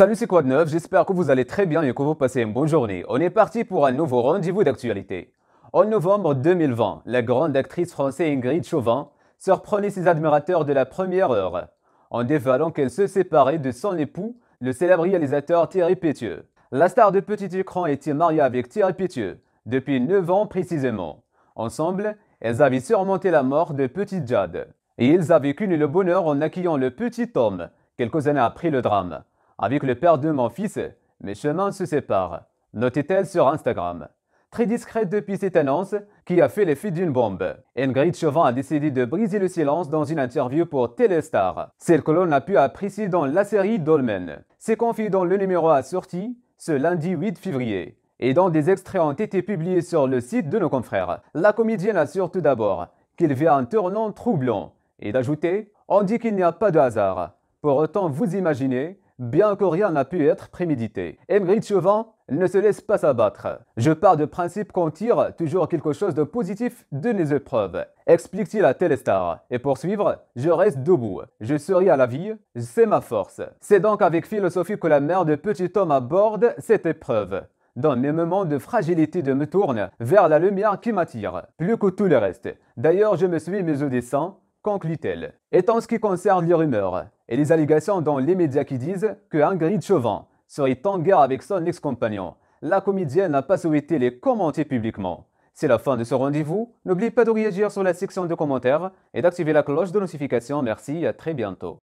Salut, c'est Quoi de j'espère que vous allez très bien et que vous passez une bonne journée. On est parti pour un nouveau rendez-vous d'actualité. En novembre 2020, la grande actrice française Ingrid Chauvin surprenait ses admirateurs de la première heure en dévalant qu'elle se séparait de son époux, le célèbre réalisateur Thierry Pétieux. La star de petit écran était mariée avec Thierry Pétieux depuis 9 ans précisément. Ensemble, elles avaient surmonté la mort de Petit Jade. Et ils avaient connu le bonheur en accueillant le petit homme quelques années après le drame. Avec le père de mon fils, mes chemins se séparent, notait-elle sur Instagram. Très discrète depuis cette annonce, qui a fait l'effet d'une bombe. Ingrid Chauvin a décidé de briser le silence dans une interview pour Téléstar, celle que l'on a pu apprécier dans la série Dolmen. C'est confié dans le numéro A sorti ce lundi 8 février et dont des extraits ont été publiés sur le site de nos confrères. La comédienne assure tout d'abord qu'il vient un tournant troublant et d'ajouter On dit qu'il n'y a pas de hasard. Pour autant, vous imaginez bien que rien n'a pu être prémédité. Emgrid Chauvin ne se laisse pas s'abattre. Je pars de principe qu'on tire toujours quelque chose de positif de mes épreuves, explique-t-il à Telestar. Et pour suivre, je reste debout, je serai à la vie, c'est ma force. C'est donc avec philosophie que la mère de petit homme aborde cette épreuve. Dans mes moments de fragilité, je me tourne vers la lumière qui m'attire, plus que tout le reste. D'ailleurs, je me suis mis au dessin conclut-elle. Et en ce qui concerne les rumeurs et les allégations dans les médias qui disent que Ingrid Chauvin serait en guerre avec son ex-compagnon, la comédienne n'a pas souhaité les commenter publiquement. C'est la fin de ce rendez-vous. N'oubliez pas de réagir sur la section de commentaires et d'activer la cloche de notification. Merci, à très bientôt.